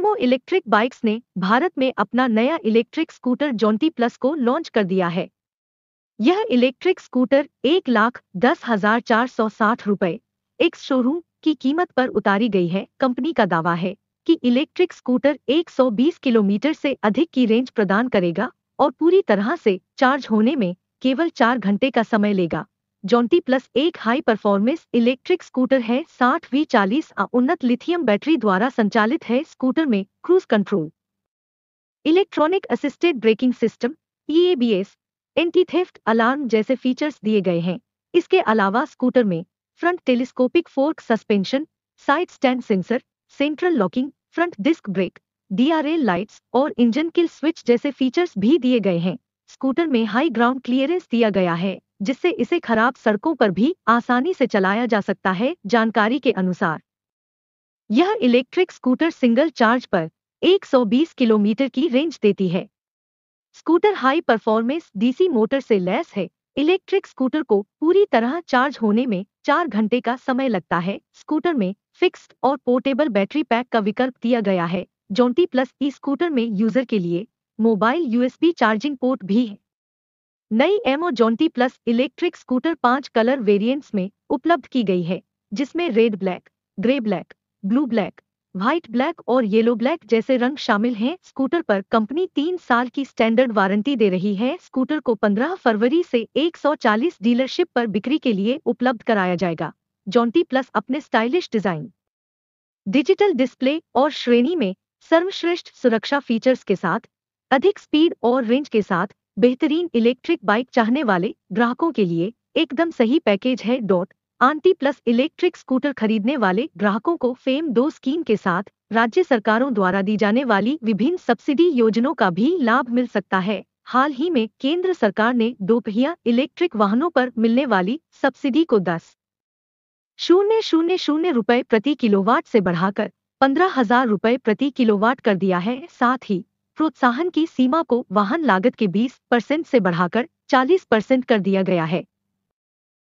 demo electric bikes ने भारत में अपना नया इलेक्ट्रिक स्कूटर जॉन्टी प्लस को लॉन्च कर दिया है यह इलेक्ट्रिक स्कूटर एक लाख दस हजार चार सौ साठ रुपए एक शोरूम की कीमत पर उतारी गई है कंपनी का दावा है कि इलेक्ट्रिक स्कूटर 120 किलोमीटर से अधिक की रेंज प्रदान करेगा और पूरी तरह से चार्ज होने में केवल चार घंटे का समय लेगा जॉन्टी प्लस एक हाई परफॉर्मेंस इलेक्ट्रिक स्कूटर है साठ वी चालीस उन्नत लिथियम बैटरी द्वारा संचालित है स्कूटर में cruise control electronic assisted braking system EABS anti theft alarm जैसे फीचर्स दिए गए हैं इसके अलावा स्कूटर में front telescopic fork suspension side stand sensor central locking front disc brake DRL lights और इंजन किल स्विच जैसे फीचर्स भी दिए गए हैं स्कूटर में हाई ग्राउंड क्लियरेंस दिया गया है जिससे इसे खराब सड़कों पर भी आसानी से चलाया जा सकता है जानकारी के अनुसार यह इलेक्ट्रिक स्कूटर सिंगल चार्ज पर 120 किलोमीटर की रेंज देती है scooter high performance DC motor से लैस है इलेक्ट्रिक स्कूटर को पूरी तरह चार्ज होने में चार घंटे का समय लगता है स्कूटर में फिक्स्ड और पोर्टेबल बैटरी पैक का विकल्प दिया गया है जोंटी प्लस ई स्कूटर में यूजर के लिए मोबाइल यूएसबी चार्जिंग पोर्ट भी है नई MO Jonty plus electric scooter पांच कलर वेरिएंट्स में उपलब्ध की गई है जिसमें red black grey black blue black white black और येलो ब्लैक जैसे रंग शामिल हैं स्कूटर पर कंपनी तीन साल की स्टैंडर्ड वारंटी दे रही है स्कूटर को 15 फरवरी से 140 डीलरशिप पर बिक्री के लिए उपलब्ध कराया जाएगा जॉन्टी प्लस अपने स्टाइलिश डिजाइन डिजिटल डिस्प्ले और श्रेणी में सर्वश्रेष्ठ सुरक्षा फीचर्स के साथ अधिक स्पीड और रेंज के साथ बेहतरीन इलेक्ट्रिक बाइक चाहने वाले ग्राहकों के लिए एकदम सही पैकेज है डॉट आंटी प्लस इलेक्ट्रिक स्कूटर खरीदने वाले ग्राहकों को फेम दो स्कीम के साथ राज्य सरकारों द्वारा दी जाने वाली विभिन्न सब्सिडी योजनाओं का भी लाभ मिल सकता है हाल ही में केंद्र सरकार ने दोपहिया इलेक्ट्रिक वाहनों पर मिलने वाली सब्सिडी को दस शून्य शून्य शून्य रुपए प्रति किलोवाट से बढ़ाकर पंद्रह हजार रुपए प्रति किलोवाट कर दिया है साथ ही प्रोत्साहन की सीमा को वाहन लागत के 20 परसेंट से बढ़ाकर 40 परसेंट कर दिया गया है